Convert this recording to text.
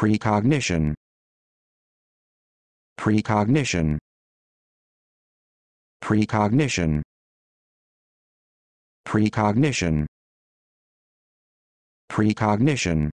Precognition. Precognition. Precognition. Precognition. Precognition.